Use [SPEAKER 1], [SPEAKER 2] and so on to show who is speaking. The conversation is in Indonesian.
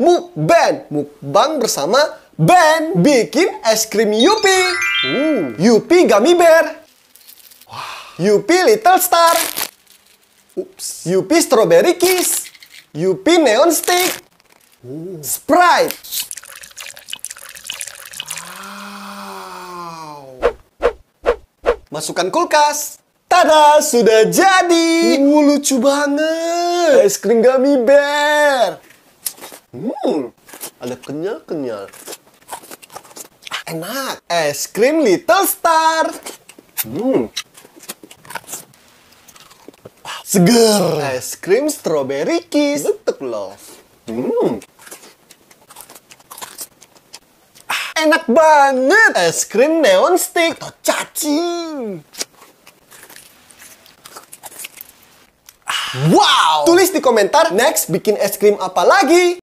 [SPEAKER 1] mukbang. Mukbang bersama Ben bikin es krim Yupi. Uh, Yupi Gummy Bear. Wow. Yupi Little Star. Ups. Yupi Strawberry Kiss. Yupi Neon Stick. Uh. Sprite.
[SPEAKER 2] Masukkan kulkas.
[SPEAKER 1] Tada, sudah jadi. Uh, lucu banget. Es krim Gummy Bear. Hmm, ada kenyal-kenyal. Ah, enak. Es krim Little Star. Hmm. Ah, seger. Es krim strawberry kiss. Betul loh. Hmm. Ah, enak banget. Es krim neon stick atau cacing. Wow! Tulis di komentar next bikin es krim apa lagi?